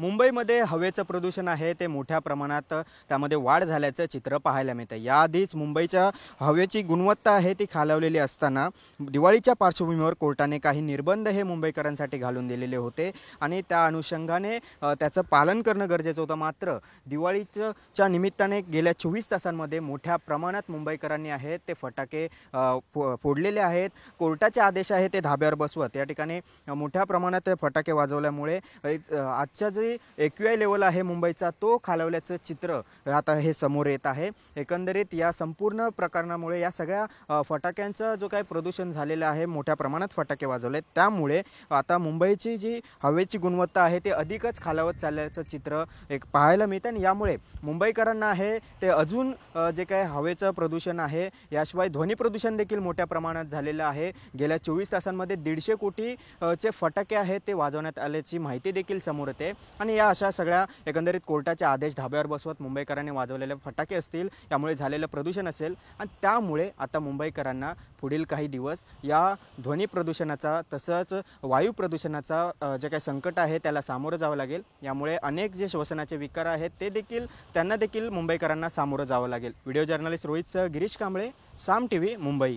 मुंबईमध्ये हवेचं प्रदूषण आहे ते मोठ्या प्रमाणात त्यामध्ये वाढ झाल्याचं चित्र पाहायला मिळतं याआधीच मुंबईच्या हवेची गुणवत्ता आहे ती खालावलेली असताना दिवाळीच्या पार्श्वभूमीवर कोर्टाने काही निर्बंध हे मुंबईकरांसाठी घालून दिलेले होते आणि त्या अनुषंगाने त्याचं पालन करणं गरजेचं होतं मात्र दिवाळीच्या निमित्ताने गेल्या चोवीस तासांमध्ये मोठ्या प्रमाणात मुंबईकरांनी आहेत ते फटाके फोडलेले आहेत कोर्टाचे आदेश आहे ते धाब्यावर बसवत या ठिकाणी मोठ्या प्रमाणात फटाके वाजवल्यामुळे आजच्या जे जे क्यू आय लेवल आहे मुंबईचा तो खालवल्याचं चित्र आता हे समोर येत आहे एकंदरीत या संपूर्ण प्रकरणामुळे या सगळ्या फटाक्यांचं जो काही प्रदूषण झालेलं आहे मोठ्या प्रमाणात फटाके वाजवले त्यामुळे आता मुंबईची जी हवेची गुणवत्ता आहे ते अधिकच खालावत चालल्याचं चित्र एक पाहायला मिळतं आणि यामुळे मुंबईकरांना आहे ते अजून जे काय हवेचं प्रदूषण आहे याशिवाय ध्वनी प्रदूषण देखील मोठ्या प्रमाणात झालेलं आहे गेल्या चोवीस तासांमध्ये दीडशे कोटीचे फटाके आहेत ते वाजवण्यात आल्याची माहिती देखील समोर येते आणि या अशा सगळ्या एकंदरीत कोर्टाचे आदेश धाब्यावर बसवत मुंबईकरांनी वाजवलेले फटाके असतील यामुळे झालेलं प्रदूषण असेल आणि त्यामुळे आता मुंबईकरांना पुढील काही दिवस या ध्वनी प्रदूषणाचा तसंच वायू प्रदूषणाचा जे काही संकट आहे त्याला सामोरं जावं लागेल यामुळे अनेक जे श्वसनाचे विकार आहेत ते देखील त्यांना देखील मुंबईकरांना सामोरं जावं लागेल व्हिडिओ जर्नलिस्ट रोहितसह गिरीश कांबळे साम टी व्ही मुंबई